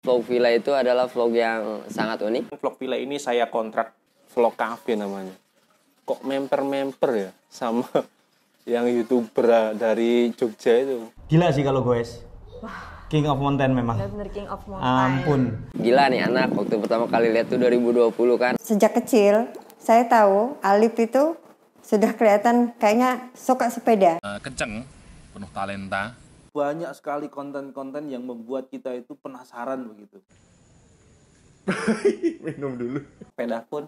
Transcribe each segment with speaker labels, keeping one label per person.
Speaker 1: Vlog Villa itu adalah vlog yang sangat unik. Vlog Villa ini saya kontrak vlog cafe namanya.
Speaker 2: Kok memper-memper ya sama yang youtuber
Speaker 1: dari Jogja itu. Gila sih kalau gue, King of Mountain memang.
Speaker 3: Bener-bener King of Mountain.
Speaker 1: Ampun. Gila nih anak waktu pertama kali lihat tuh 2020 kan.
Speaker 4: Sejak kecil saya tahu Alip itu sudah kelihatan kayaknya suka sepeda.
Speaker 1: Uh, kenceng,
Speaker 5: penuh talenta, banyak sekali konten-konten yang membuat kita itu penasaran begitu.
Speaker 6: Minum dulu. Sepeda pun.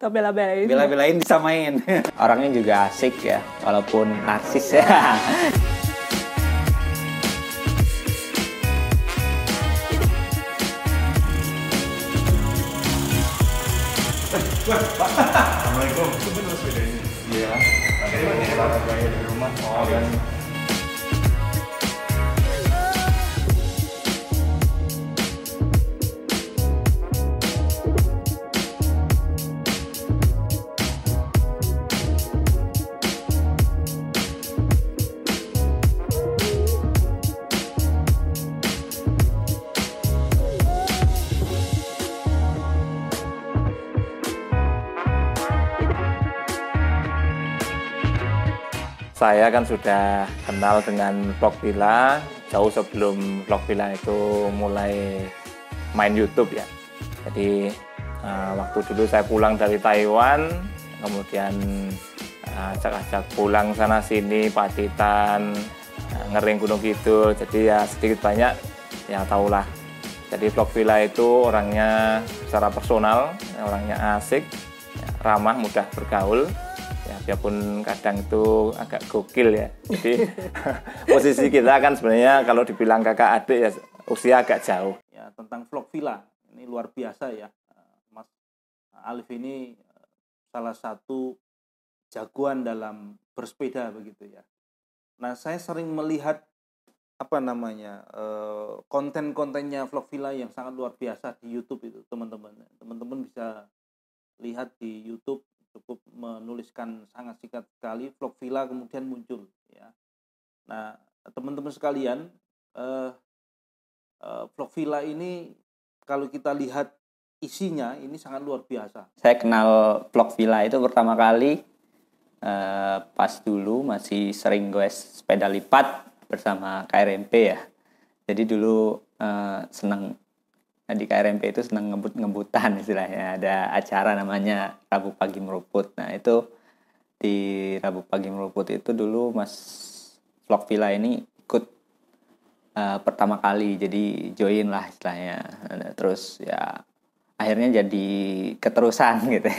Speaker 7: Kau bela-belain. Bela-belain
Speaker 6: disamain. Orangnya juga asik ya, walaupun narsis ya.
Speaker 4: Assalamualaikum. Itu bener sepedanya? Iya. di rumah. Oh, dan iya.
Speaker 8: saya kan sudah kenal dengan vlog villa jauh sebelum vlog villa itu mulai main YouTube ya. Jadi eh, waktu dulu saya pulang dari Taiwan, kemudian eh, ajak-ajak pulang sana sini Pacitan, eh, ngering Gunung Kidul. Jadi ya sedikit banyak ya tahulah. Jadi vlog villa itu orangnya secara personal, orangnya asik, ramah, mudah bergaul biarpun kadang itu agak gokil ya. Jadi posisi kita kan sebenarnya kalau dibilang kakak adik ya usia agak jauh.
Speaker 5: Ya tentang vlog villa ini luar biasa ya. Mas Alif ini eh, salah satu jagoan dalam bersepeda begitu ya. Nah saya sering melihat apa namanya eh, konten-kontennya vlog villa yang sangat luar biasa di YouTube itu teman-teman teman-teman bisa lihat di YouTube cukup menuliskan sangat singkat sekali vlog villa kemudian muncul ya nah teman-teman sekalian eh, eh, vlog villa ini kalau kita lihat isinya ini sangat luar biasa
Speaker 6: saya kenal vlog villa itu pertama kali eh, pas dulu masih sering gue sepeda lipat bersama KRMP ya jadi dulu eh, seneng Nah, di KRMP itu senang ngebut-ngebutan istilahnya. Ada acara namanya Rabu Pagi Meruput. Nah, itu di Rabu Pagi Meruput itu dulu Mas Vlog Villa ini ikut uh, pertama kali. Jadi join lah istilahnya. Nah, terus ya akhirnya jadi keterusan gitu.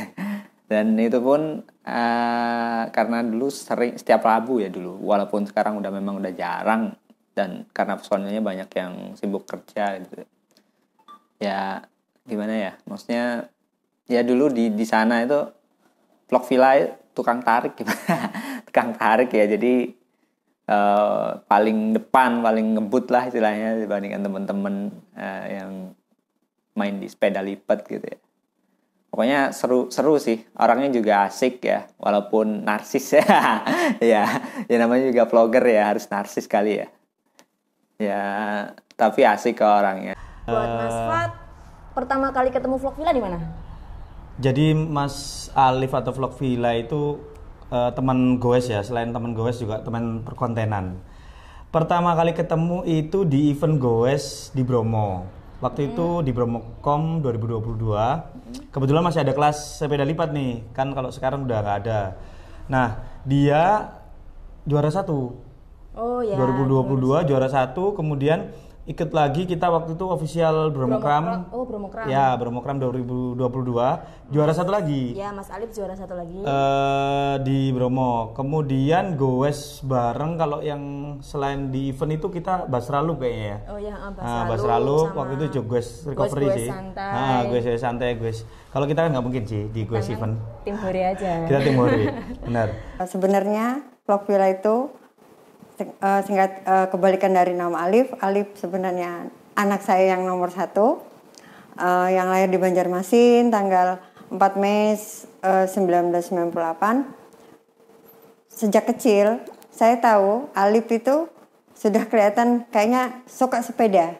Speaker 6: Dan itu pun uh, karena dulu sering setiap Rabu ya dulu. Walaupun sekarang udah memang udah jarang dan karena personilnya banyak yang sibuk kerja gitu ya gimana ya maksudnya ya dulu di di sana itu vlog villa tukang tarik tukang tarik ya jadi uh, paling depan paling ngebut lah istilahnya dibandingkan temen-temen uh, yang main di sepeda lipat gitu ya pokoknya seru seru sih orangnya juga asik ya walaupun narsis ya ya ya namanya juga vlogger ya harus narsis kali ya ya tapi asik ke orangnya Buat eh, Mas Fat,
Speaker 3: pertama kali ketemu Vlog Villa di mana?
Speaker 6: Jadi Mas Alif
Speaker 9: atau Vlog Villa itu uh, teman goes ya, selain teman goes juga teman perkontenan. Pertama kali ketemu itu di event goes di Bromo. Waktu hmm. itu di Bromocom 2022. Kebetulan masih ada kelas sepeda lipat nih, kan kalau sekarang udah nggak ada. Nah, dia juara satu. Oh ya. 2022 juara satu, kemudian ikut lagi kita waktu itu official Bromokram. Oh, Bromokram. Ya, Bromokram 2022. Juara hmm. satu lagi. Ya, Mas Alif juara satu lagi. Uh, di Bromo. Kemudian goes bareng kalau yang selain di event itu kita Basralu kayaknya ya. Oh ya iya, ah, ah, Basralu. Basra Basralu waktu itu juga recovery sih. Santai. Nah, goes santai, goes. Kalau kita kan nggak mungkin sih di goes event.
Speaker 4: Tim Hori aja. kita tim Hori. Benar. Sebenarnya Vlog Villa itu Eh, singkat uh, kebalikan dari nama Alif. Alif sebenarnya anak saya yang nomor satu, uh, yang lahir di Banjarmasin tanggal 4 Mei uh, 1998. Sejak kecil saya tahu Alif itu sudah kelihatan kayaknya suka sepeda.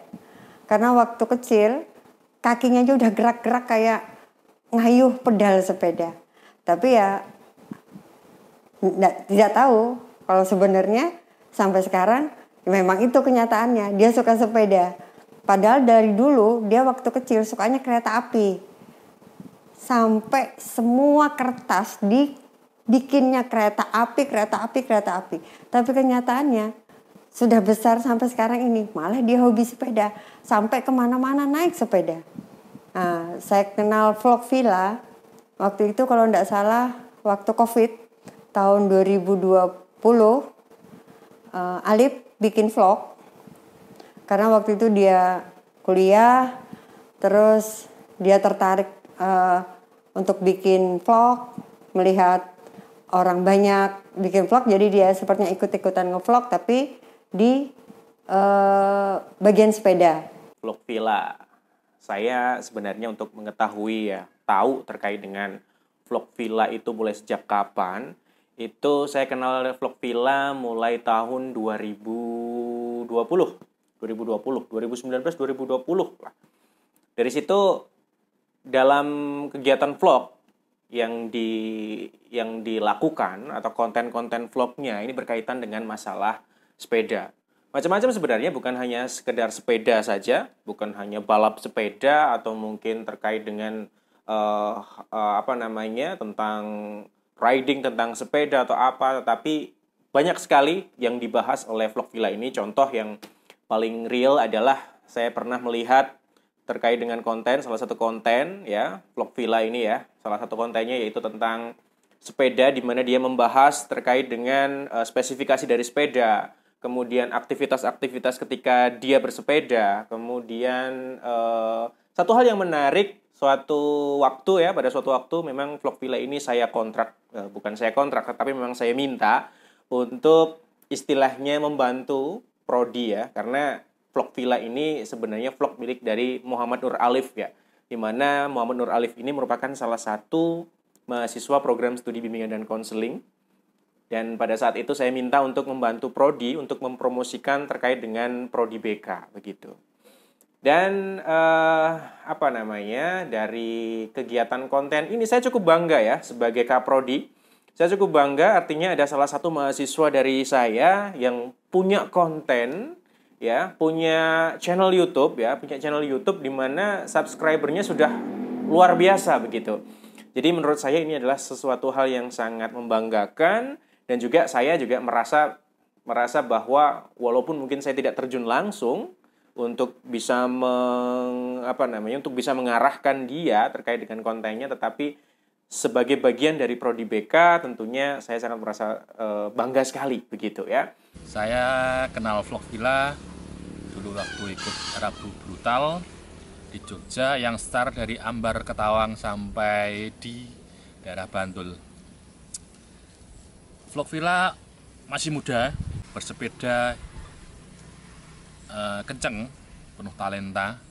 Speaker 4: Karena waktu kecil kakinya aja udah gerak-gerak kayak ngayuh pedal sepeda. Tapi ya tidak tahu kalau sebenarnya sampai sekarang memang itu kenyataannya dia suka sepeda padahal dari dulu dia waktu kecil sukanya kereta api sampai semua kertas di kereta api kereta api kereta api tapi kenyataannya sudah besar sampai sekarang ini malah dia hobi sepeda sampai kemana-mana naik sepeda nah, saya kenal vlog villa waktu itu kalau tidak salah waktu covid tahun 2020 uh, Alif bikin vlog karena waktu itu dia kuliah terus dia tertarik uh, untuk bikin vlog melihat orang banyak bikin vlog jadi dia sepertinya ikut-ikutan ngevlog tapi di uh, bagian sepeda
Speaker 10: vlog villa saya sebenarnya untuk mengetahui ya tahu terkait dengan vlog villa itu mulai sejak kapan itu saya kenal vlog Villa mulai tahun 2020. 2020, 2019, 2020 lah. Dari situ dalam kegiatan vlog yang di yang dilakukan atau konten-konten vlognya ini berkaitan dengan masalah sepeda. Macam-macam sebenarnya bukan hanya sekedar sepeda saja, bukan hanya balap sepeda atau mungkin terkait dengan uh, uh, apa namanya tentang riding tentang sepeda atau apa tetapi banyak sekali yang dibahas oleh vlog villa ini contoh yang paling real adalah saya pernah melihat terkait dengan konten salah satu konten ya vlog villa ini ya salah satu kontennya yaitu tentang sepeda di mana dia membahas terkait dengan uh, spesifikasi dari sepeda kemudian aktivitas-aktivitas ketika dia bersepeda kemudian uh, satu hal yang menarik suatu waktu ya pada suatu waktu memang vlog villa ini saya kontrak eh, bukan saya kontrak tapi memang saya minta untuk istilahnya membantu prodi ya karena vlog villa ini sebenarnya vlog milik dari Muhammad Nur Alif ya di mana Muhammad Nur Alif ini merupakan salah satu mahasiswa program studi bimbingan dan konseling dan pada saat itu saya minta untuk membantu prodi untuk mempromosikan terkait dengan prodi BK begitu. Dan uh, apa namanya dari kegiatan konten ini saya cukup bangga ya sebagai kaprodi. Saya cukup bangga artinya ada salah satu mahasiswa dari saya yang punya konten ya, punya channel YouTube ya, punya channel YouTube di mana subscribernya sudah luar biasa begitu. Jadi menurut saya ini adalah sesuatu hal yang sangat membanggakan dan juga saya juga merasa merasa bahwa walaupun mungkin saya tidak terjun langsung untuk bisa meng, apa namanya untuk bisa mengarahkan dia terkait dengan kontennya tetapi sebagai bagian dari prodi BK tentunya saya sangat merasa e, bangga sekali begitu ya.
Speaker 11: Saya kenal Vlog Villa dulu waktu ikut Rabu Brutal di Jogja yang start dari Ambar Ketawang sampai di daerah Bantul. Vlog Villa masih muda, bersepeda Eh, kenceng penuh talenta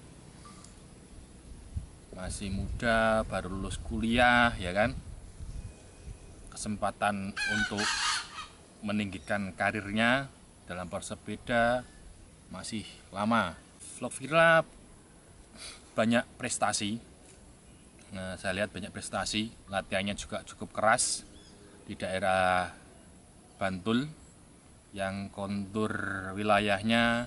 Speaker 11: masih muda baru lulus kuliah ya kan kesempatan untuk meninggikan karirnya dalam bersepeda masih lama vlog Vira banyak prestasi nah, saya lihat banyak prestasi latihannya juga cukup keras di daerah Bantul yang kontur wilayahnya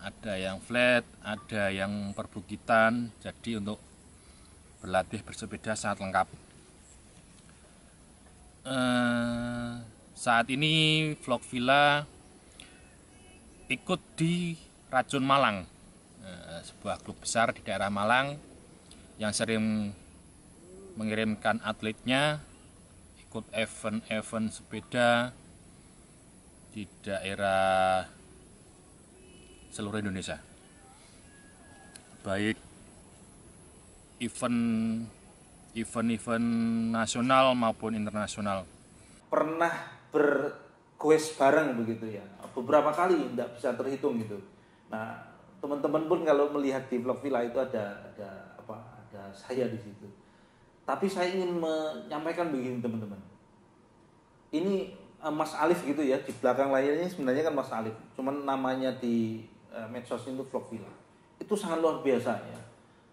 Speaker 11: ada yang flat, ada yang perbukitan. Jadi untuk berlatih bersepeda sangat lengkap. Eh, saat ini vlog villa ikut di Racun Malang, eh, sebuah klub besar di daerah Malang yang sering mengirimkan atletnya ikut event-event sepeda di daerah seluruh Indonesia. Baik event event-event nasional maupun internasional.
Speaker 5: Pernah berquest bareng begitu ya. Beberapa kali tidak bisa terhitung gitu. Nah, teman-teman pun kalau melihat di vlog villa itu ada ada apa? Ada saya di situ. Tapi saya ingin menyampaikan begini teman-teman. Ini eh, Mas Alif gitu ya di belakang layarnya sebenarnya kan Mas Alif. Cuman namanya di Eh, medsos itu vlog villa itu sangat luar biasa ya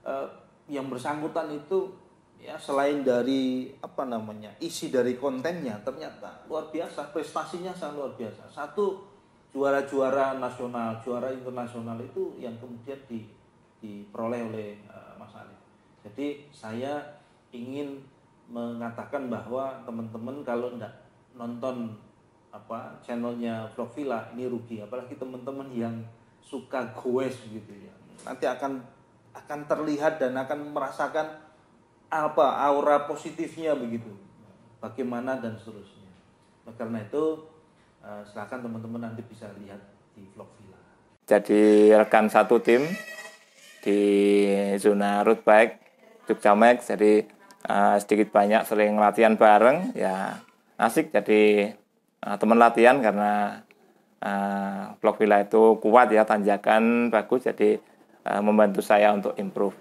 Speaker 5: uh, yang bersangkutan itu ya selain dari apa namanya isi dari kontennya ternyata luar biasa prestasinya sangat luar biasa satu juara-juara nasional juara internasional itu yang kemudian di, diperoleh oleh uh, Mas ali jadi saya ingin mengatakan bahwa teman-teman kalau tidak nonton apa channelnya Vlog Villa ini rugi apalagi teman-teman yang suka goes gitu ya. Nanti akan akan terlihat dan akan merasakan apa aura positifnya begitu. Bagaimana dan seterusnya. Nah, karena itu eh, silahkan teman-teman nanti bisa lihat di
Speaker 8: vlog villa. Jadi rekan satu tim di zona road bike Jogja Max jadi uh, sedikit banyak sering latihan bareng ya asik jadi uh, teman latihan karena uh, blok villa itu kuat ya tanjakan bagus jadi eh, membantu saya untuk improve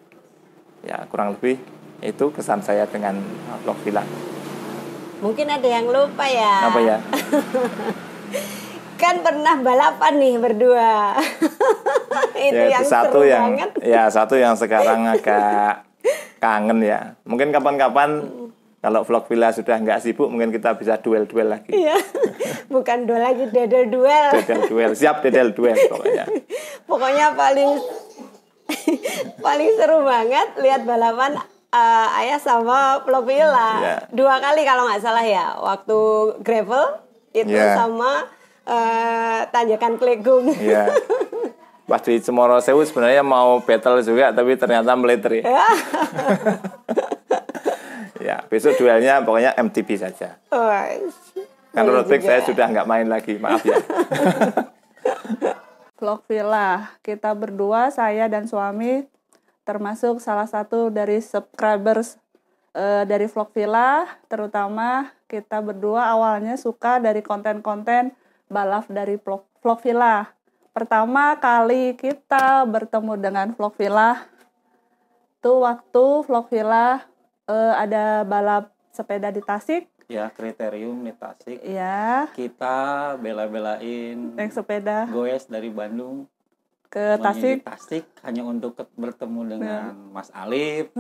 Speaker 8: ya kurang lebih itu kesan saya dengan eh, blok villa
Speaker 3: mungkin ada yang lupa ya apa ya kan pernah balapan nih berdua itu ya, yang itu satu yang banget.
Speaker 8: ya satu yang sekarang agak kangen ya mungkin kapan-kapan kalau vlog villa sudah nggak sibuk, mungkin kita bisa duel-duel
Speaker 3: lagi. Iya, bukan duel lagi, dedel duel. Dedel
Speaker 8: duel, siap dedel duel pokoknya.
Speaker 3: pokoknya paling paling seru banget lihat balapan uh, ayah sama vlog villa. Yeah. Dua kali kalau nggak salah ya, waktu gravel itu yeah. sama uh, tanjakan klegung. Yeah
Speaker 8: pas di Cemoro Sewu sebenarnya mau battle juga tapi ternyata militer ya. Iya ya besok duelnya pokoknya MTB saja
Speaker 3: oh, kan iya road bike saya ya. sudah
Speaker 8: nggak main lagi maaf ya
Speaker 7: vlog villa kita berdua saya dan suami termasuk salah satu dari subscribers e, dari vlog villa terutama kita berdua awalnya suka dari konten-konten balaf dari vlog vlog villa pertama kali kita bertemu dengan vlog villa itu waktu vlog villa uh, ada balap sepeda di Tasik
Speaker 12: ya kriterium di Tasik
Speaker 7: ya
Speaker 12: kita bela-belain naik sepeda goes dari Bandung
Speaker 7: ke Tasik
Speaker 12: Tasik hanya untuk bertemu nah. dengan ya. Mas Alif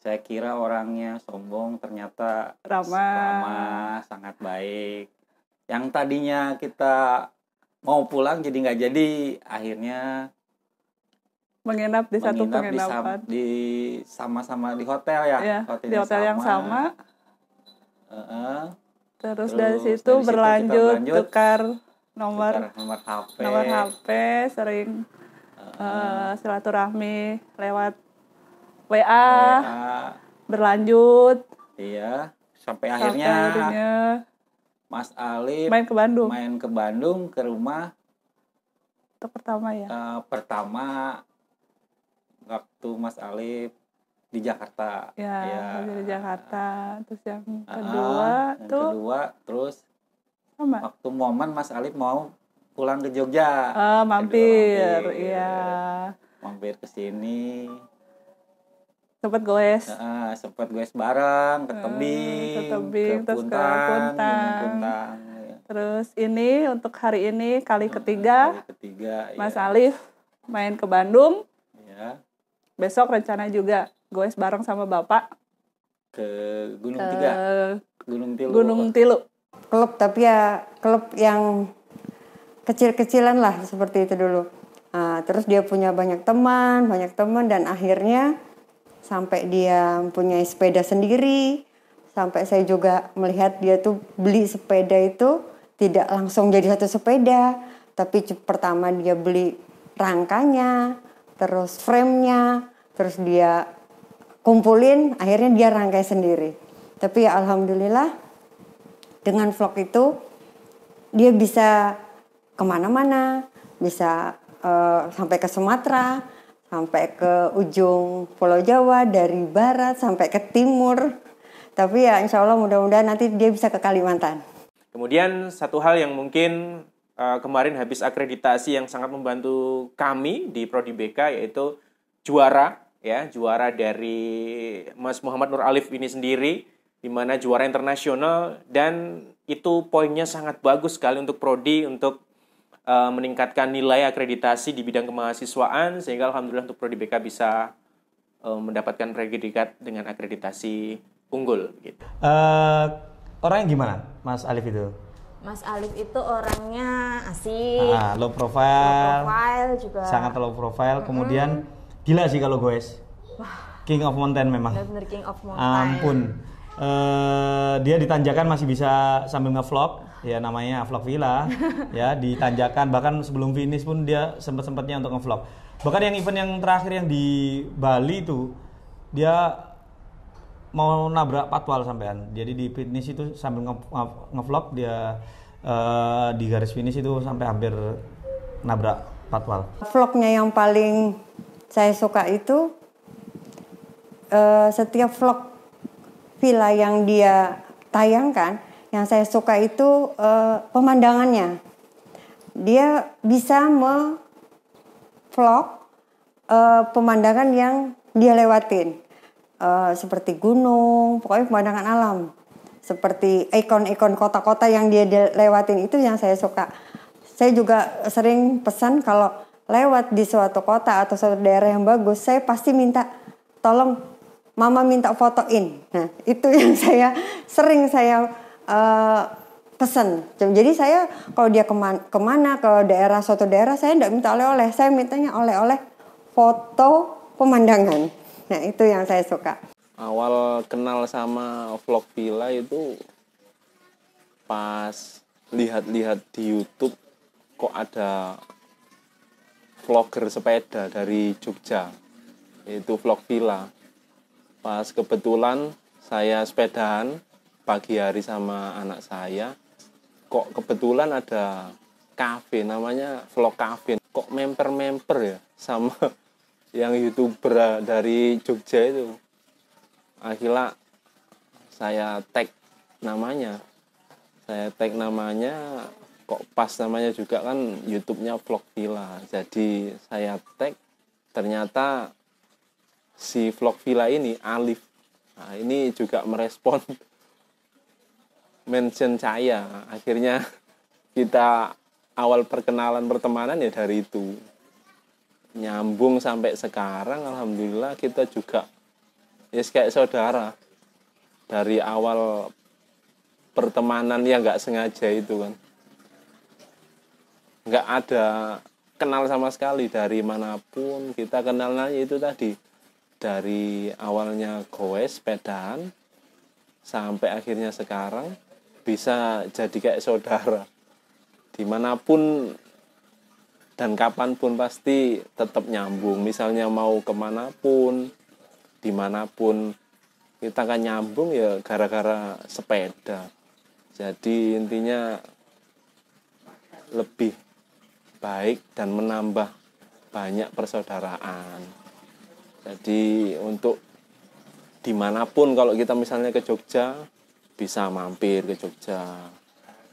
Speaker 12: saya kira orangnya sombong ternyata ramah ramah sangat baik yang tadinya kita mau pulang jadi nggak jadi akhirnya
Speaker 7: menginap di satu penginapan di
Speaker 12: sama-sama di, di hotel ya, ya di hotel sama. yang sama uh -uh. Terus, terus dari situ dari berlanjut situ tukar
Speaker 7: nomor tukar nomor HP nomor HP sering uh, uh, silaturahmi lewat WA, WA berlanjut iya sampai, sampai akhirnya, akhirnya
Speaker 12: Mas Ali main ke Bandung main ke Bandung ke rumah
Speaker 7: itu pertama ya
Speaker 12: uh, pertama waktu Mas Alif di Jakarta. Ya, ya. di
Speaker 7: Jakarta. Terus yang kedua uh, yang tuh
Speaker 12: kedua terus sama. Waktu momen Mas Alif mau pulang ke Jogja. Uh, mampir, iya. Mampir ke sini.
Speaker 7: Sempat goes. Uh, sempat goes bareng ke tebing, ke tebing ke terus Puntang, ke Puntang. Puntang iya. Terus ini untuk hari ini kali ketiga. Kali
Speaker 12: ketiga. Iya.
Speaker 7: Mas ya. Alif main ke Bandung. Ya besok rencana juga goes bareng sama bapak ke Gunung ke... Tiga Gunung Tilu Gunung
Speaker 4: Tilu klub tapi ya klub yang kecil-kecilan lah seperti itu dulu nah, terus dia punya banyak teman banyak teman dan akhirnya sampai dia punya sepeda sendiri sampai saya juga melihat dia tuh beli sepeda itu tidak langsung jadi satu sepeda tapi pertama dia beli rangkanya terus framenya, terus dia kumpulin, akhirnya dia rangkai sendiri. Tapi ya alhamdulillah dengan vlog itu dia bisa kemana-mana, bisa uh, sampai ke Sumatera, sampai ke ujung Pulau Jawa, dari barat sampai ke timur. Tapi ya insya Allah mudah-mudahan nanti dia bisa ke Kalimantan.
Speaker 10: Kemudian satu hal yang mungkin Eh, kemarin habis akreditasi yang sangat membantu kami di Prodi BK yaitu juara ya juara dari Mas Muhammad Nur Alif ini sendiri di mana juara internasional dan itu poinnya sangat bagus sekali untuk prodi untuk uh, meningkatkan nilai akreditasi di bidang kemahasiswaan sehingga alhamdulillah untuk prodi BK bisa uh, mendapatkan predikat dengan akreditasi unggul gitu.
Speaker 9: Uh, orang yang gimana Mas Alif itu?
Speaker 3: Mas Alif itu orangnya asik. Nah,
Speaker 9: low profile. Low
Speaker 3: profile juga. Sangat
Speaker 9: low profile. Mm-hmm. Kemudian gila sih kalau gue King of mountain memang.
Speaker 3: Benar-benar king of mountain. Ampun.
Speaker 9: Uh, dia ditanjakan masih bisa sambil ngevlog ya namanya vlog villa ya ditanjakan bahkan sebelum finish pun dia sempat sempatnya untuk ngevlog bahkan yang event yang terakhir yang di Bali itu dia mau nabrak patwal sampean. Jadi di finish itu sambil ngevlog nge dia uh, di garis finish itu sampai hampir nabrak patwal.
Speaker 4: Vlognya yang paling saya suka itu uh, setiap vlog villa yang dia tayangkan, yang saya suka itu uh, pemandangannya. Dia bisa me vlog uh, pemandangan yang dia lewatin Eh, seperti gunung, pokoknya pemandangan alam. Seperti ikon-ikon kota-kota yang dia lewatin itu yang saya suka. Saya juga sering pesan kalau lewat di suatu kota atau suatu daerah yang bagus, saya pasti minta tolong mama minta fotoin. Nah, itu yang saya sering saya uh, pesan. Jadi saya kalau dia kemana, kemana ke daerah suatu daerah, saya tidak minta oleh-oleh, saya mintanya oleh-oleh foto pemandangan. Nah itu yang saya suka.
Speaker 2: Awal kenal sama vlog Villa itu pas lihat-lihat di YouTube kok ada vlogger sepeda dari Jogja itu vlog Villa. Pas kebetulan saya sepedaan pagi hari sama anak saya kok kebetulan ada kafe namanya vlog kafe kok memper-memper ya sama yang youtuber dari Jogja itu akhirnya saya tag namanya saya tag namanya kok pas namanya juga kan YouTube-nya vlog villa jadi saya tag ternyata si vlog villa ini Alif nah, ini juga merespon mention saya akhirnya kita awal perkenalan pertemanan ya dari itu nyambung sampai sekarang alhamdulillah kita juga ya yes, kayak saudara dari awal pertemanan yang nggak sengaja itu kan nggak ada kenal sama sekali dari manapun kita kenalnya itu tadi dari awalnya goes sepedaan sampai akhirnya sekarang bisa jadi kayak saudara dimanapun dan kapanpun pasti tetap nyambung misalnya mau kemanapun dimanapun kita akan nyambung ya gara-gara sepeda jadi intinya lebih baik dan menambah banyak persaudaraan jadi untuk dimanapun kalau kita misalnya ke Jogja bisa mampir ke Jogja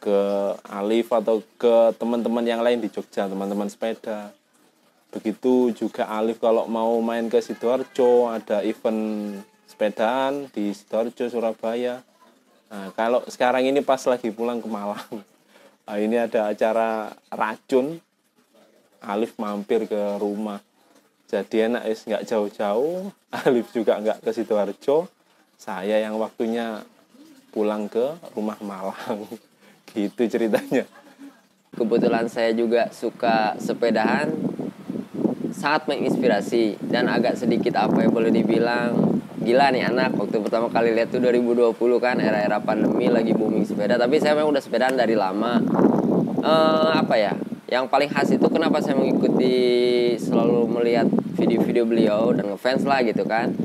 Speaker 2: ke Alif atau ke teman-teman yang lain di Jogja, teman-teman sepeda. Begitu juga Alif kalau mau main ke Sidoarjo, ada event sepedaan di Sidoarjo, Surabaya. Nah, kalau sekarang ini pas lagi pulang ke Malang, nah, ini ada acara racun, Alif mampir ke rumah. Jadi enak is nggak jauh-jauh, Alif juga nggak ke Sidoarjo, saya yang waktunya
Speaker 1: pulang ke rumah Malang. gitu ceritanya kebetulan saya juga suka sepedahan sangat menginspirasi dan agak sedikit apa yang boleh dibilang gila nih anak waktu pertama kali lihat tuh 2020 kan era-era pandemi lagi booming sepeda tapi saya memang udah sepedaan dari lama ehm, apa ya yang paling khas itu kenapa saya mengikuti selalu melihat video-video beliau dan ngefans lah gitu kan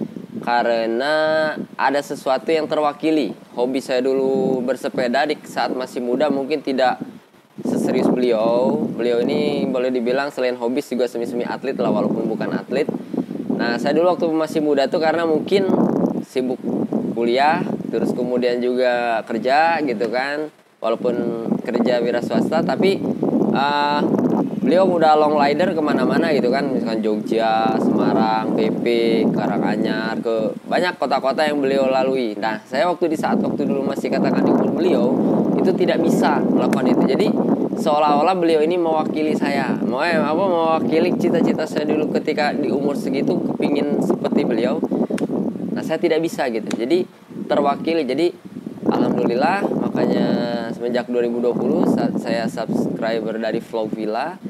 Speaker 1: karena ada sesuatu yang terwakili. Hobi saya dulu bersepeda di saat masih muda mungkin tidak seserius beliau. Beliau ini boleh dibilang selain hobi juga semi-semi atlet lah walaupun bukan atlet. Nah, saya dulu waktu masih muda tuh karena mungkin sibuk kuliah, terus kemudian juga kerja gitu kan. Walaupun kerja wira swasta tapi uh, beliau udah long rider kemana-mana gitu kan misalkan Jogja, Semarang, PP, Karanganyar ke banyak kota-kota yang beliau lalui. Nah saya waktu di saat waktu dulu masih katakan di umur beliau itu tidak bisa melakukan itu. Jadi seolah-olah beliau ini mewakili saya, mau apa mewakili cita-cita saya dulu ketika di umur segitu kepingin seperti beliau. Nah saya tidak bisa gitu. Jadi terwakili. Jadi alhamdulillah makanya semenjak 2020 saat saya subscriber dari Vlog Villa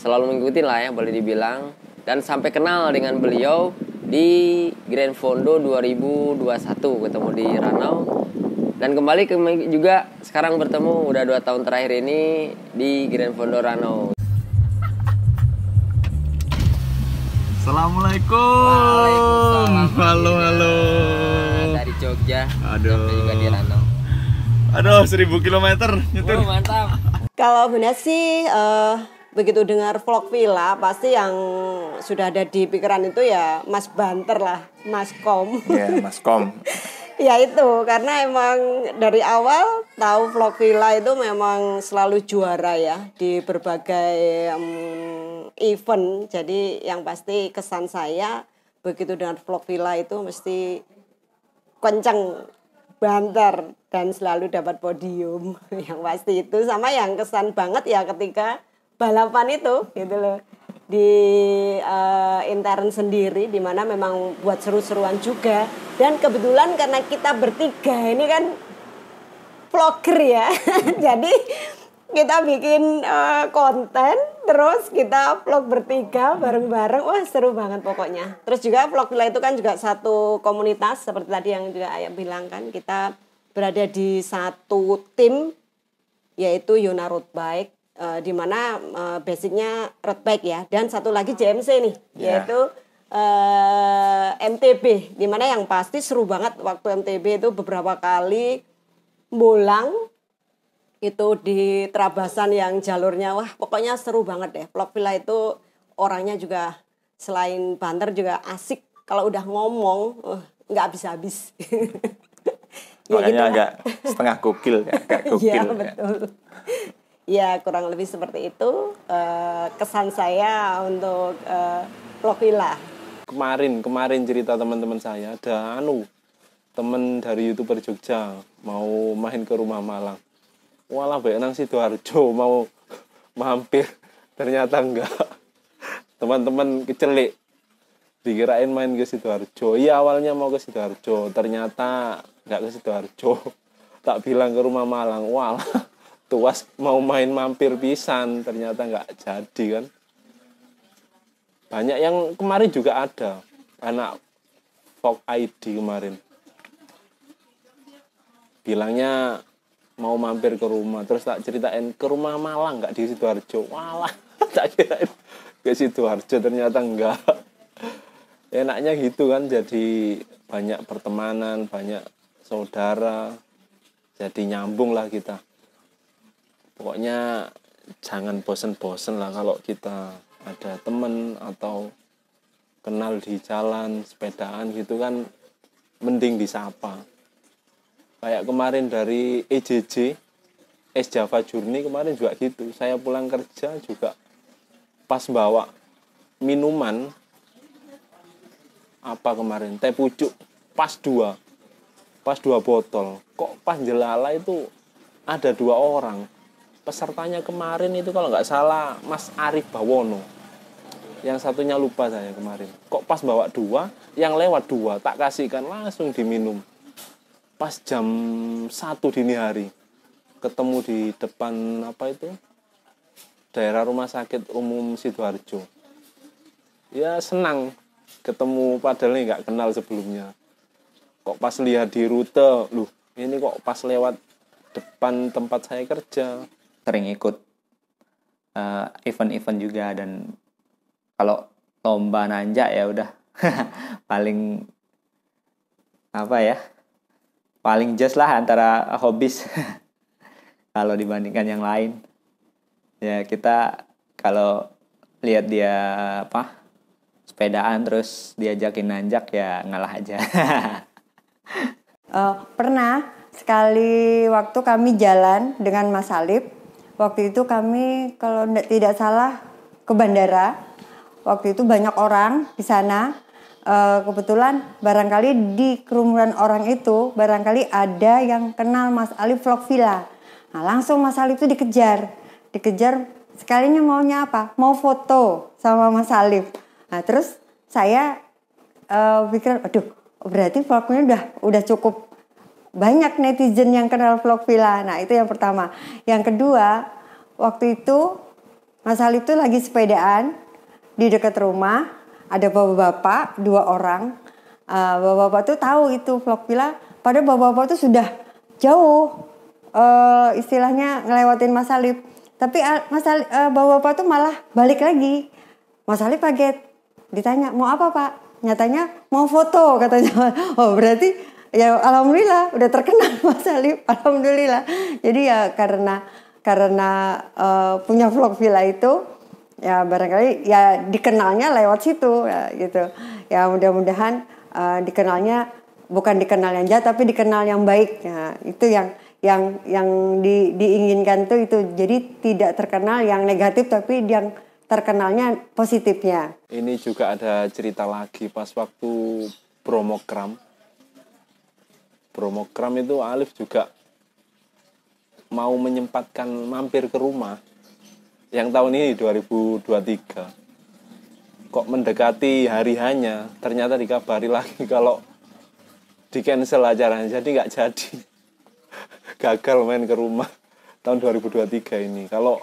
Speaker 1: selalu mengikuti lah ya boleh dibilang dan sampai kenal dengan beliau di Grand Fondo 2021 ketemu di Ranau dan kembali ke, juga sekarang bertemu udah dua tahun terakhir ini di Grand Fondo Ranau.
Speaker 13: Assalamualaikum.
Speaker 1: Halo halo. Ah, dari Jogja. Aduh. Sampai juga di Ranau.
Speaker 13: Aduh, seribu kilometer
Speaker 3: mantap. Kalau Bunda sih uh, begitu dengar vlog villa pasti yang sudah ada di pikiran itu ya Mas Banter lah, Mas Kom. Iya, yeah, Mas Kom. ya itu karena emang dari awal tahu vlog villa itu memang selalu juara ya di berbagai um, event. Jadi yang pasti kesan saya begitu dengan vlog villa itu mesti kenceng banter dan selalu dapat podium yang pasti itu sama yang kesan banget ya ketika balapan itu gitu loh di uh, intern sendiri di mana memang buat seru-seruan juga dan kebetulan karena kita bertiga ini kan vlogger ya jadi kita bikin uh, konten terus kita vlog bertiga bareng-bareng wah seru banget pokoknya terus juga vlog villa itu kan juga satu komunitas seperti tadi yang juga ayah bilang kan kita berada di satu tim yaitu Yuna Road Bike uh, di mana uh, basicnya road bike ya dan satu lagi JMC nih yeah. yaitu uh, eh, MTB di mana yang pasti seru banget waktu MTB itu beberapa kali bolang itu di terabasan yang jalurnya wah pokoknya seru banget deh vlog villa itu orangnya juga selain banter juga asik kalau udah ngomong uh, nggak bisa habis
Speaker 7: ya makanya ya gitu
Speaker 8: agak setengah kukil
Speaker 2: ya, agak ya, gokil ya, betul.
Speaker 3: ya. Ya kurang lebih seperti itu uh, kesan saya untuk uh, eh, Lokila.
Speaker 2: Kemarin kemarin cerita teman-teman saya ada anu temen dari youtuber Jogja mau main ke rumah Malang. Walah baik nang Sidoarjo mau mampir ternyata enggak teman-teman kecelik dikirain main ke Sidoarjo iya awalnya mau ke Sidoarjo ternyata enggak ke Sidoarjo tak bilang ke rumah Malang walah tuas mau main mampir pisan ternyata nggak jadi kan banyak yang kemarin juga ada anak Fox ID kemarin bilangnya mau mampir ke rumah terus tak ceritain ke rumah Malang nggak di sidoarjo malah tak ceritain ke sidoarjo ternyata enggak enaknya gitu kan jadi banyak pertemanan banyak saudara jadi nyambung lah kita pokoknya jangan bosen-bosen lah kalau kita ada temen atau kenal di jalan sepedaan gitu kan mending disapa kayak kemarin dari EJJ es Java Journey kemarin juga gitu saya pulang kerja juga pas bawa minuman apa kemarin teh pucuk pas dua pas dua botol kok pas jelala itu ada dua orang pesertanya kemarin itu kalau nggak salah Mas Arif Bawono yang satunya lupa saya kemarin kok pas bawa dua yang lewat dua tak kasihkan langsung diminum pas jam satu dini hari ketemu di depan apa itu daerah rumah sakit umum sidoarjo ya senang ketemu padahal nggak kenal sebelumnya kok pas lihat di rute loh ini kok pas lewat depan tempat saya kerja
Speaker 6: sering ikut eh, event-event uh, juga dan kalau lomba nanjak ya udah paling apa ya paling just lah antara hobis kalau dibandingkan yang lain ya kita kalau lihat dia apa sepedaan terus diajakin nanjak ya ngalah aja
Speaker 4: uh, pernah sekali waktu kami jalan dengan Mas Salib Waktu itu kami kalau tidak salah ke bandara. Waktu itu banyak orang di sana. E, kebetulan barangkali di kerumunan orang itu barangkali ada yang kenal Mas Ali Vlog Villa. Nah, langsung Mas Ali itu dikejar. Dikejar sekalinya maunya apa? Mau foto sama Mas Alif. Nah, terus saya e, pikir, aduh, berarti vlognya udah udah cukup banyak netizen yang kenal vlog villa. Nah itu yang pertama. Yang kedua waktu itu Mas Halif itu lagi sepedaan di dekat rumah. Ada bapak-bapak dua orang. Uh, bapak-bapak tuh tahu itu vlog villa. Padahal bapak-bapak tuh sudah jauh uh, istilahnya ngelewatin Mas Halif. Tapi eh, Mas Halif, uh, bapak-bapak tuh malah balik lagi. Mas Halif kaget. Ditanya mau apa pak? Nyatanya mau foto katanya. Oh berarti ya alhamdulillah udah terkenal Mas Alif alhamdulillah jadi ya karena karena uh, punya vlog villa itu ya barangkali ya dikenalnya lewat situ ya, gitu ya mudah-mudahan uh, dikenalnya bukan dikenal yang jahat tapi dikenal yang baik ya itu yang yang yang di, diinginkan tuh itu jadi tidak terkenal yang negatif tapi yang terkenalnya positifnya
Speaker 2: ini juga ada cerita lagi pas waktu promokram kram itu Alif juga mau menyempatkan mampir ke rumah yang tahun ini 2023 kok mendekati hari hanya ternyata dikabari lagi kalau di cancel acaranya jadi nggak jadi gagal main ke rumah tahun 2023 ini kalau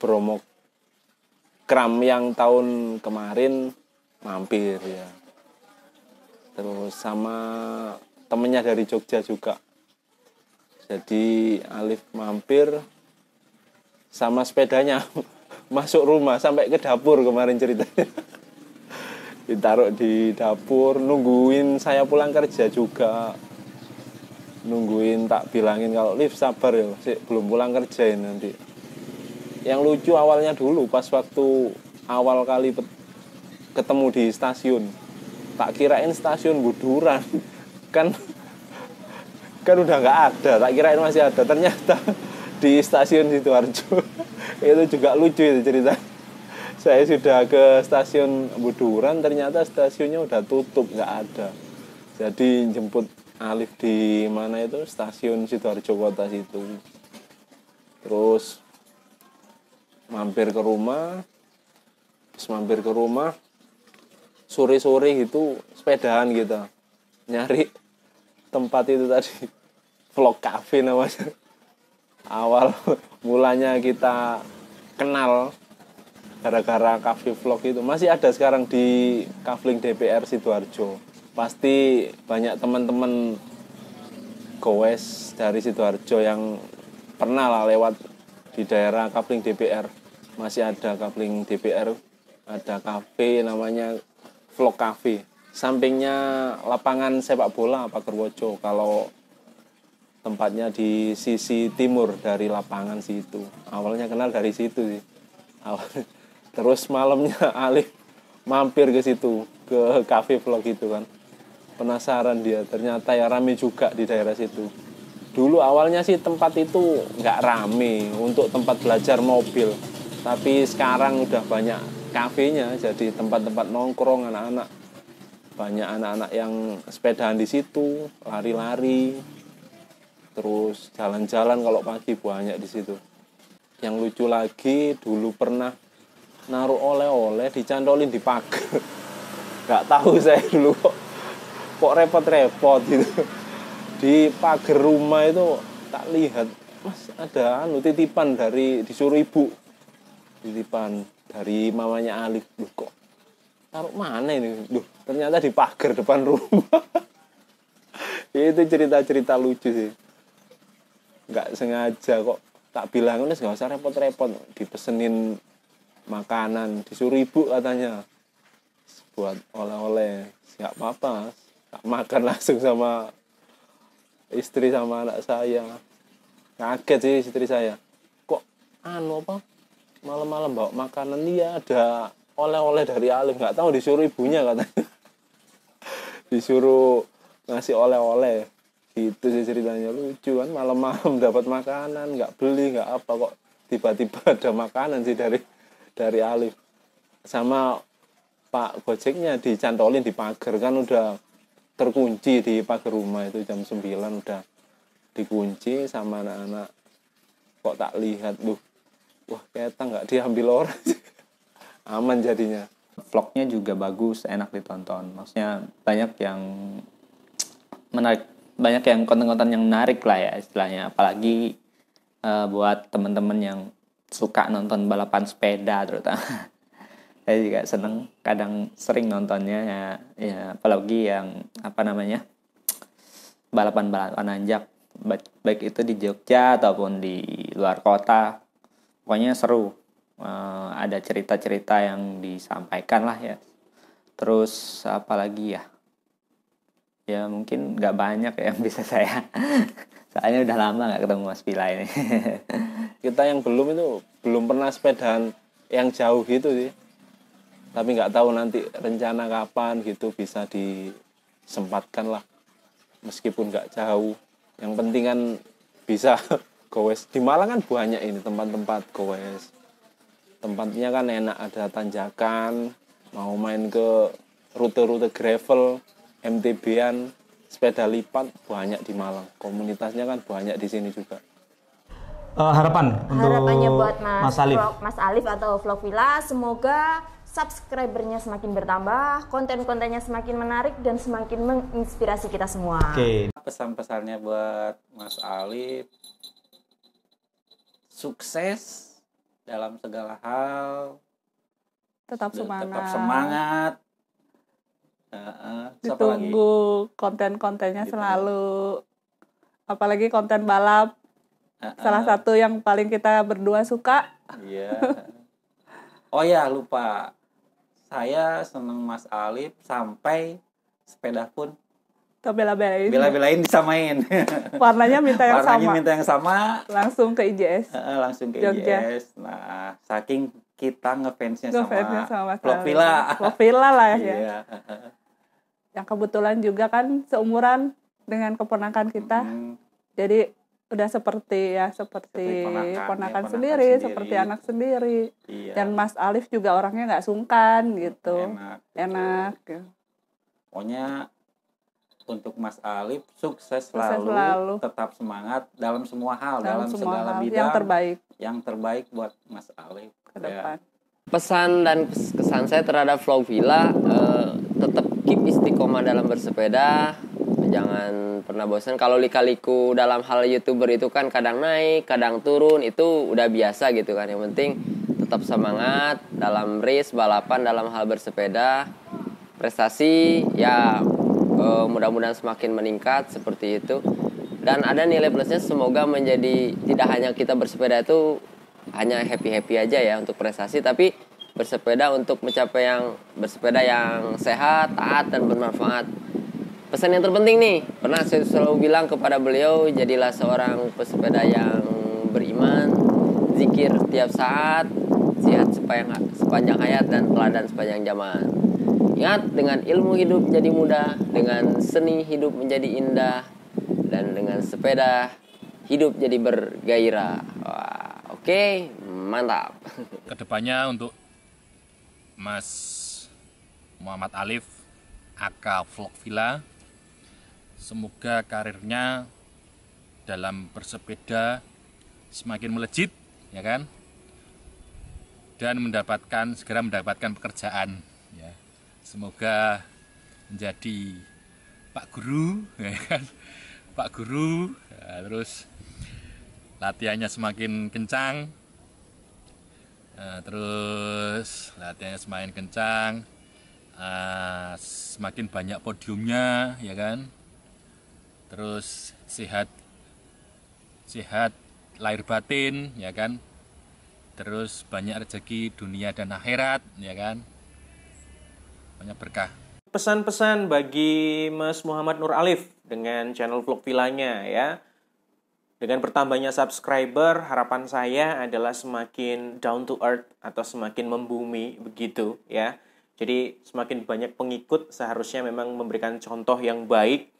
Speaker 2: promo kram yang tahun kemarin mampir ya terus sama temennya dari Jogja juga jadi Alif mampir sama sepedanya masuk rumah sampai ke dapur kemarin ceritanya ditaruh di dapur nungguin saya pulang kerja juga nungguin tak bilangin kalau lift sabar ya masih belum pulang kerja ini nanti yang lucu awalnya dulu pas waktu awal kali ketemu di stasiun tak kirain stasiun buduran kan kan udah nggak ada tak kirain masih ada ternyata di stasiun Sidoarjo itu juga lucu itu cerita saya sudah ke stasiun Buduran ternyata stasiunnya udah tutup nggak ada jadi jemput Alif di mana itu stasiun Sidoarjo kota situ terus mampir ke rumah terus mampir ke rumah sore-sore gitu sepedaan gitu nyari tempat itu tadi vlog cafe namanya awal mulanya kita kenal gara-gara cafe vlog itu masih ada sekarang di kafling DPR sidoarjo pasti banyak teman-teman goes dari sidoarjo yang pernah lah lewat di daerah kafling DPR masih ada kafling DPR ada cafe namanya vlog cafe sampingnya lapangan sepak bola Pak kalau tempatnya di sisi timur dari lapangan situ awalnya kenal dari situ sih Awal, terus malamnya Alif mampir ke situ ke kafe vlog itu kan penasaran dia ternyata ya rame juga di daerah situ dulu awalnya sih tempat itu nggak rame untuk tempat belajar mobil tapi sekarang udah banyak kafenya jadi tempat-tempat nongkrong anak-anak banyak anak-anak yang sepedaan di situ lari-lari terus jalan-jalan kalau pagi banyak di situ yang lucu lagi dulu pernah naruh oleh-oleh dicantolin di pagar Gak tahu saya dulu kok kok repot-repot gitu di pagar rumah itu tak lihat mas ada anu titipan dari disuruh ibu titipan dari mamanya Alif kok taruh mana ini Duh, ternyata di pagar depan rumah itu cerita-cerita lucu sih nggak sengaja kok tak bilang ini nggak usah repot-repot dipesenin makanan disuruh ibu katanya buat oleh-oleh nggak apa-apa tak makan langsung sama istri sama anak saya kaget sih istri saya kok anu apa malam-malam bawa makanan dia ada oleh-oleh dari alim nggak tahu disuruh ibunya katanya disuruh ngasih oleh-oleh gitu sih ceritanya lucu kan malam-malam dapat makanan nggak beli nggak apa kok tiba-tiba ada makanan sih dari dari Alif sama Pak Gojeknya dicantolin di pagar kan udah terkunci di pagar rumah itu jam 9 udah dikunci sama anak-anak kok tak lihat tuh wah kayaknya nggak
Speaker 6: diambil orang aman jadinya vlognya juga bagus enak ditonton maksudnya banyak yang menarik banyak yang konten-konten yang menarik lah ya istilahnya apalagi uh, buat temen-temen yang suka nonton balapan sepeda terutama saya juga seneng kadang sering nontonnya ya, ya apalagi yang apa namanya balapan balapan anjak baik itu di Jogja ataupun di luar kota pokoknya seru uh, ada cerita-cerita yang disampaikan lah ya terus apa lagi ya ya mungkin nggak banyak ya yang bisa saya soalnya udah lama nggak ketemu Mas Pila ini
Speaker 2: kita yang belum itu belum pernah sepedaan yang jauh gitu sih tapi nggak tahu nanti rencana kapan gitu bisa disempatkan lah meskipun nggak jauh yang penting kan bisa goes di Malang kan banyak ini tempat-tempat goes tempatnya kan enak ada tanjakan mau main ke rute-rute gravel MTB-an sepeda lipat banyak di Malang komunitasnya kan banyak di sini juga uh, harapan untuk harapannya buat Mas Mas Alif. Vlog,
Speaker 3: Mas Alif atau Vlog Villa semoga subscribernya semakin bertambah, konten-kontennya semakin menarik dan semakin menginspirasi kita semua. Oke.
Speaker 12: Okay. Pesan-pesannya buat Mas Alif sukses dalam segala hal
Speaker 7: tetap semangat tetap semangat Uh, ditunggu konten-kontennya selalu apalagi konten balap uh, uh. salah satu yang paling kita berdua suka
Speaker 12: yeah. oh ya lupa saya seneng Mas Alip sampai sepeda pun
Speaker 7: kita bela-belain. Bela-belain disamain. Warnanya minta yang Warnanya sama. Warnanya minta yang sama. Langsung ke IJS. Uh,
Speaker 12: langsung ke Jogja. IJS. Nah, saking kita ngefansnya nge sama, sama Vlog Villa. Vlog
Speaker 7: Villa lah ya. Iya. yang kebetulan juga kan seumuran dengan keponakan kita. Mm. Jadi udah seperti ya seperti, seperti ponakan, ya, ponakan ya, sendiri, sendiri, seperti anak sendiri. Iya. Dan Mas Alif juga orangnya nggak sungkan gitu. Enak. Enak. Gitu.
Speaker 12: Pokoknya untuk Mas Alif sukses selalu, selalu. tetap
Speaker 1: semangat dalam semua hal, dalam, dalam semua segala hal. bidang yang terbaik. Yang terbaik buat Mas Alif Ya. Pesan dan kesan saya terhadap Flow Villa uh, tetap keep istiqomah dalam bersepeda, jangan pernah bosan kalau lika-liku dalam hal youtuber itu kan kadang naik kadang turun itu udah biasa gitu kan yang penting tetap semangat dalam race balapan dalam hal bersepeda prestasi ya uh, mudah-mudahan semakin meningkat seperti itu dan ada nilai plusnya semoga menjadi tidak hanya kita bersepeda itu hanya happy happy aja ya untuk prestasi tapi bersepeda untuk mencapai yang bersepeda yang sehat taat dan bermanfaat pesan yang terpenting nih pernah saya selalu bilang kepada beliau jadilah seorang pesepeda yang beriman zikir setiap saat sehat sepanjang sepanjang hayat dan teladan sepanjang zaman Ingat dengan ilmu hidup jadi mudah dengan seni hidup menjadi indah dan dengan sepeda hidup jadi bergairah Wah, oke okay, mantap
Speaker 11: kedepannya untuk Mas Muhammad Alif aka Vlog Villa semoga karirnya dalam bersepeda semakin melejit ya kan dan mendapatkan segera mendapatkan pekerjaan semoga menjadi Pak Guru ya kan Pak Guru ya, terus latihannya semakin kencang ya, terus latihannya semakin kencang uh, semakin banyak podiumnya ya kan terus sehat sehat lahir batin ya kan terus banyak rezeki dunia dan akhirat ya kan banyak berkah.
Speaker 10: Pesan-pesan bagi Mas Muhammad Nur Alif dengan channel vlog vilanya ya. Dengan bertambahnya subscriber, harapan saya adalah semakin down to earth atau semakin membumi begitu ya. Jadi semakin banyak pengikut seharusnya memang memberikan contoh yang baik.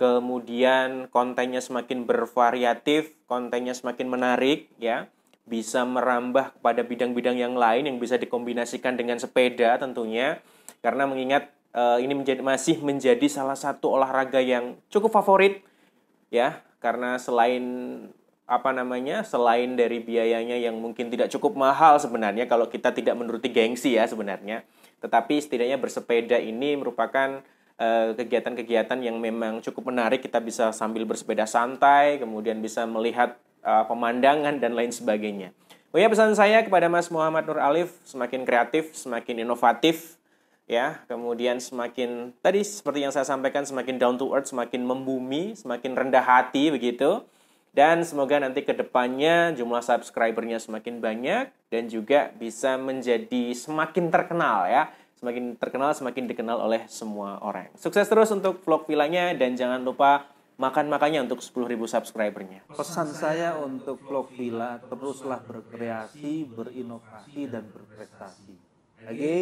Speaker 10: Kemudian kontennya semakin bervariatif, kontennya semakin menarik ya bisa merambah kepada bidang-bidang yang lain yang bisa dikombinasikan dengan sepeda tentunya karena mengingat uh, ini menjadi masih menjadi salah satu olahraga yang cukup favorit ya karena selain apa namanya selain dari biayanya yang mungkin tidak cukup mahal sebenarnya kalau kita tidak menuruti gengsi ya sebenarnya tetapi setidaknya bersepeda ini merupakan kegiatan eh, kegiatan-kegiatan yang memang cukup menarik kita bisa sambil bersepeda santai kemudian bisa melihat uh, pemandangan dan lain sebagainya oh ya pesan saya kepada Mas Muhammad Nur Alif semakin kreatif semakin inovatif ya kemudian semakin tadi seperti yang saya sampaikan semakin down to earth semakin membumi semakin rendah hati begitu dan semoga nanti kedepannya jumlah subscribernya semakin banyak dan juga bisa menjadi semakin terkenal ya semakin terkenal semakin dikenal oleh semua orang sukses terus untuk vlog vilanya dan jangan lupa makan makannya untuk 10.000 subscribernya pesan
Speaker 5: saya untuk vlog villa teruslah berkreasi berinovasi dan berprestasi oke okay?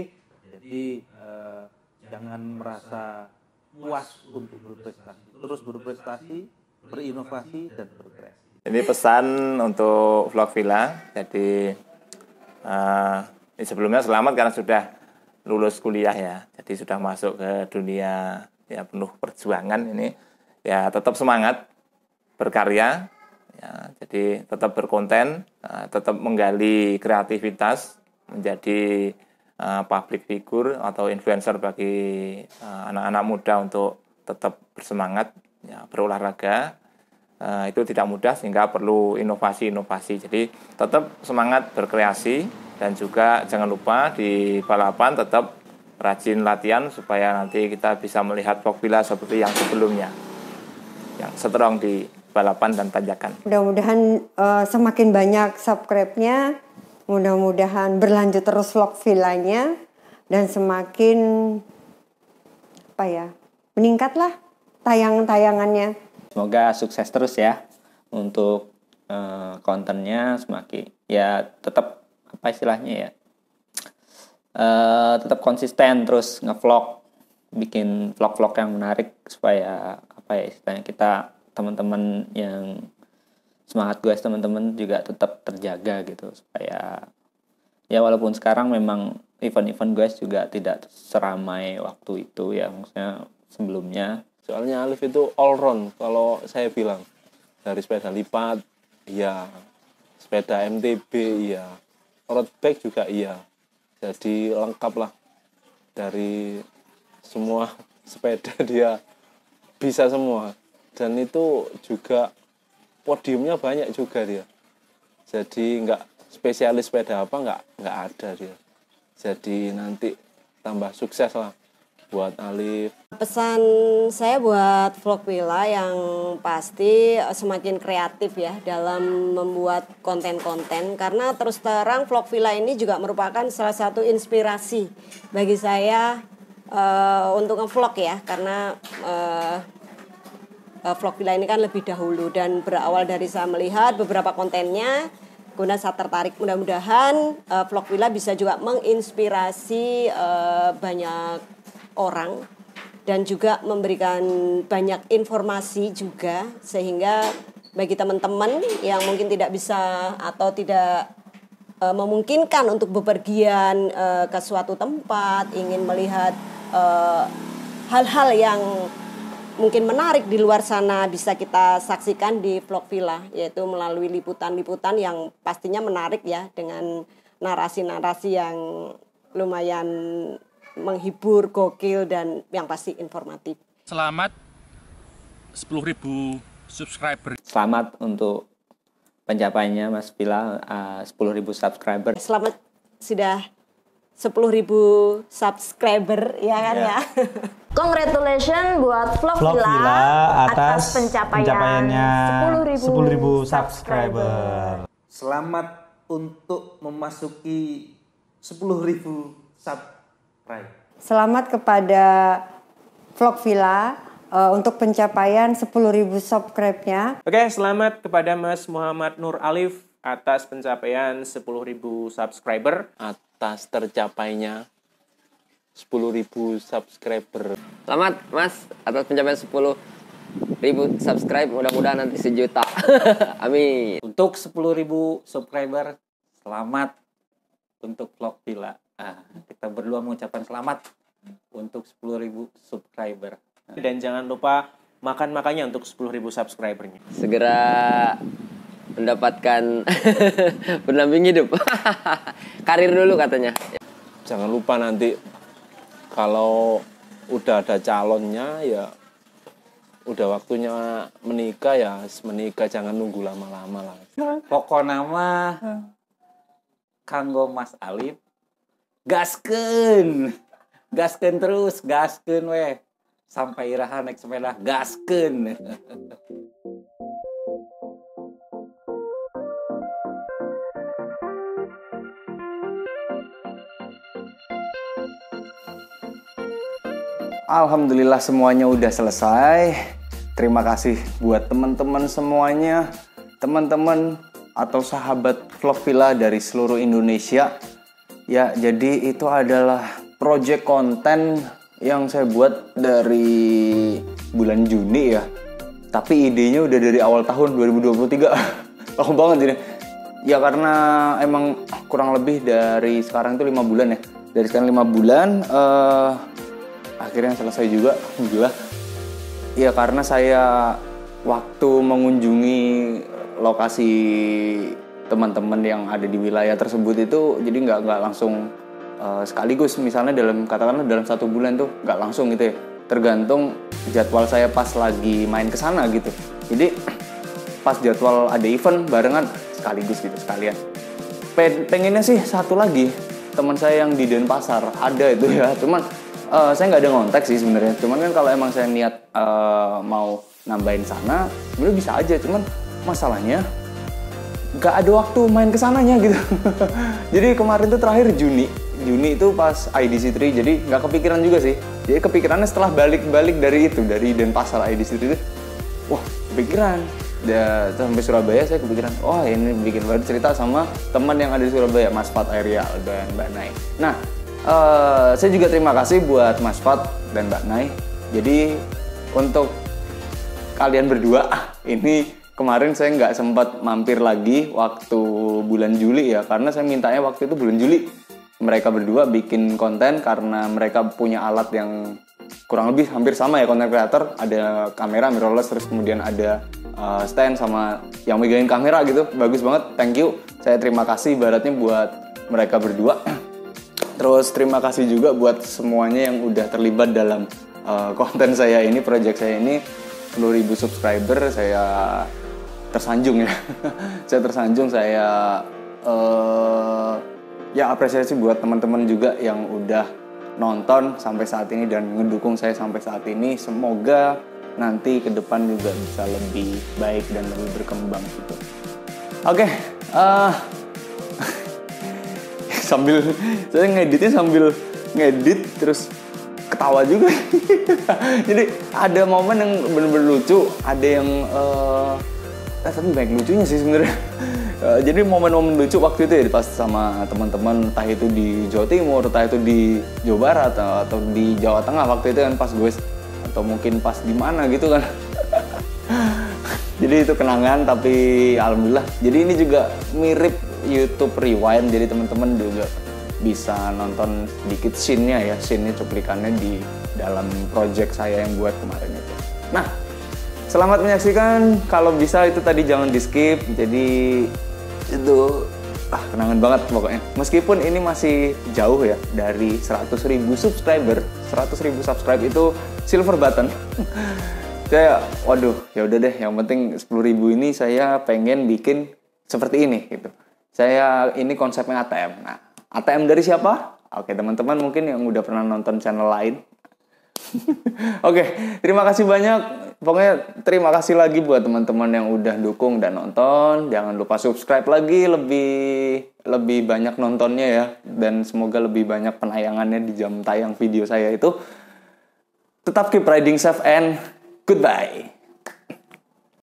Speaker 5: Jadi uh, jangan merasa puas untuk berprestasi, terus berprestasi, berinovasi dan
Speaker 8: berkreasi. Ini pesan untuk vlog villa, jadi uh, sebelumnya selamat karena sudah lulus kuliah ya, jadi sudah masuk ke dunia ya penuh perjuangan ini, ya tetap semangat berkarya, ya, jadi tetap berkonten, eh, tetap menggali kreativitas menjadi Eh, public figure atau influencer bagi eh, anak-anak uh, muda untuk tetap bersemangat ya, berolahraga uh, itu tidak mudah sehingga perlu inovasi-inovasi jadi tetap semangat berkreasi dan juga jangan lupa di balapan tetap rajin latihan supaya nanti kita bisa melihat Pogba seperti yang sebelumnya yang seterong di balapan dan
Speaker 6: tanjakan.
Speaker 4: Mudah-mudahan uh, semakin banyak subscribe-nya Mudah-mudahan berlanjut terus vlog villanya dan semakin apa ya? Meningkatlah tayang-tayangannya.
Speaker 6: Semoga sukses terus ya untuk uh, kontennya semakin ya tetap apa istilahnya ya? Uh, tetap konsisten terus ngevlog bikin vlog-vlog yang menarik supaya apa ya istilahnya kita teman-teman yang semangat gue teman-teman juga tetap terjaga gitu supaya ya walaupun sekarang memang event-event gue juga tidak seramai waktu itu ya maksudnya sebelumnya
Speaker 2: soalnya Alif itu all round kalau saya bilang dari sepeda lipat iya sepeda MTB iya road bike juga iya jadi lengkap lah dari semua sepeda dia bisa semua dan itu juga podiumnya banyak juga dia jadi nggak spesialis sepeda apa nggak nggak ada dia jadi nanti tambah sukses lah buat Alif
Speaker 3: pesan saya buat vlog Wila yang pasti semakin kreatif ya dalam membuat konten-konten karena terus terang vlog Wila ini juga merupakan salah satu inspirasi bagi saya uh, untuk ngevlog ya karena uh, uh, vlog villa ini kan lebih dahulu dan berawal dari saya melihat beberapa kontennya guna saya tertarik mudah-mudahan uh, vlog villa bisa juga menginspirasi uh, banyak orang dan juga memberikan banyak informasi juga sehingga bagi teman-teman yang mungkin tidak bisa atau tidak memungkinkan untuk bepergian uh, ke suatu tempat ingin melihat hal-hal uh, yang mungkin menarik di luar sana bisa kita saksikan di vlog villa yaitu melalui liputan-liputan yang pastinya menarik ya dengan narasi-narasi yang lumayan menghibur, gokil dan yang pasti informatif.
Speaker 11: Selamat 10.000 subscriber. Selamat
Speaker 6: untuk pencapaiannya Mas Pila uh, 10.000 subscriber. Selamat
Speaker 3: sudah sepuluh ribu subscriber ya kan iya. ya. Congratulations buat Vlog, Vlog Villa, atas, pencapaian pencapaiannya
Speaker 9: 10.000 10 subscriber.
Speaker 5: Selamat untuk memasuki
Speaker 10: sepuluh ribu subscriber
Speaker 4: Selamat kepada Vlog Villa uh, untuk pencapaian 10.000 subscribe-nya.
Speaker 10: Oke, selamat kepada Mas Muhammad Nur Alif atas pencapaian 10.000 subscriber.
Speaker 1: At atas tercapainya 10.000 subscriber. Selamat Mas atas pencapaian 10.000 subscribe, mudah-mudahan nanti sejuta. Amin. Untuk 10.000 subscriber, selamat
Speaker 10: untuk vlog Villa. Nah, kita berdua mengucapkan selamat untuk 10.000 subscriber. Dan jangan lupa makan makannya untuk 10.000 subscribernya. Segera
Speaker 1: mendapatkan pendamping hidup. Karir dulu katanya. Jangan lupa nanti kalau udah ada
Speaker 2: calonnya ya udah waktunya menikah ya menikah jangan nunggu lama-lama lah. Pokok nama kanggo Mas
Speaker 12: Alif gasken gasken terus gasken weh sampai irahan naik sepeda gasken
Speaker 13: Alhamdulillah semuanya udah selesai. Terima kasih buat teman-teman semuanya, teman-teman atau sahabat villa dari seluruh Indonesia. Ya, jadi itu adalah project konten yang saya buat dari bulan Juni ya. Tapi idenya udah dari awal tahun 2023. Lama banget ini. Ya karena emang kurang lebih dari sekarang itu 5 bulan ya. Dari sekarang 5 bulan uh, akhirnya selesai juga alhamdulillah ya karena saya waktu mengunjungi lokasi teman-teman yang ada di wilayah tersebut itu jadi nggak nggak langsung uh, sekaligus misalnya dalam katakanlah dalam satu bulan tuh nggak langsung gitu ya tergantung jadwal saya pas lagi main ke sana gitu jadi pas jadwal ada event barengan sekaligus gitu sekalian pengennya sih satu lagi teman saya yang di Denpasar ada itu ya cuman uh, saya nggak ada ngontek sih sebenarnya. Cuman kan kalau emang saya niat uh, mau nambahin sana, sebenarnya bisa aja. Cuman masalahnya nggak ada waktu main sananya gitu. jadi kemarin itu terakhir Juni. Juni itu pas IDC3 jadi nggak kepikiran juga sih. Jadi kepikirannya setelah balik-balik dari itu dari Denpasar IDC3 itu, wah kepikiran ya, sampai Surabaya saya kepikiran oh ini bikin baru cerita sama teman yang ada di Surabaya Mas Fat Aerial dan Mbak Nai nah Eh, saya juga terima kasih buat Mas Fat dan Mbak Nai. Jadi untuk kalian berdua ini kemarin saya nggak sempat mampir lagi waktu bulan Juli ya karena saya mintanya waktu itu bulan Juli mereka berdua bikin konten karena mereka punya alat yang kurang lebih hampir sama ya konten creator ada kamera mirrorless terus kemudian ada uh, stand sama yang megangin kamera gitu bagus banget thank you saya terima kasih baratnya buat mereka berdua Terus terima kasih juga buat semuanya yang udah terlibat dalam uh, konten saya ini, project saya ini 10.000 subscriber saya tersanjung ya. saya tersanjung saya uh, ya apresiasi buat teman-teman juga yang udah nonton sampai saat ini dan ngedukung saya sampai saat ini. Semoga nanti ke depan juga bisa lebih baik dan lebih berkembang gitu. Oke, okay, uh, eh, sambil saya ngeditnya sambil ngedit terus ketawa juga jadi ada momen yang bener-bener lucu ada yang uh, eh, tapi banyak lucunya sih sebenarnya uh, jadi momen-momen lucu waktu itu ya pas sama teman-teman entah itu di Jawa Timur entah itu di Jawa Barat eh, atau di Jawa Tengah waktu itu kan pas gue atau mungkin pas di mana gitu kan jadi itu kenangan tapi alhamdulillah jadi ini juga mirip YouTube Rewind jadi teman-teman juga bisa nonton sedikit scene-nya ya, scene-nya cuplikannya di dalam project saya yang buat kemarin itu. Nah, selamat menyaksikan. Kalau bisa itu tadi jangan di skip. Jadi itu ah, kenangan banget pokoknya. Meskipun ini masih jauh ya dari 100 ribu subscriber, 100 ribu subscribe itu silver button. saya, waduh, ya udah deh. Yang penting 10 ribu ini saya pengen bikin seperti ini gitu. Saya ini konsepnya ATM. Nah, ATM dari siapa? Oke, teman-teman mungkin yang udah pernah nonton channel lain. Oke, terima kasih banyak. Pokoknya terima kasih lagi buat teman-teman yang udah dukung dan nonton. Jangan lupa subscribe lagi lebih lebih banyak nontonnya ya dan semoga lebih banyak penayangannya di jam tayang video saya itu. Tetap keep riding safe and goodbye.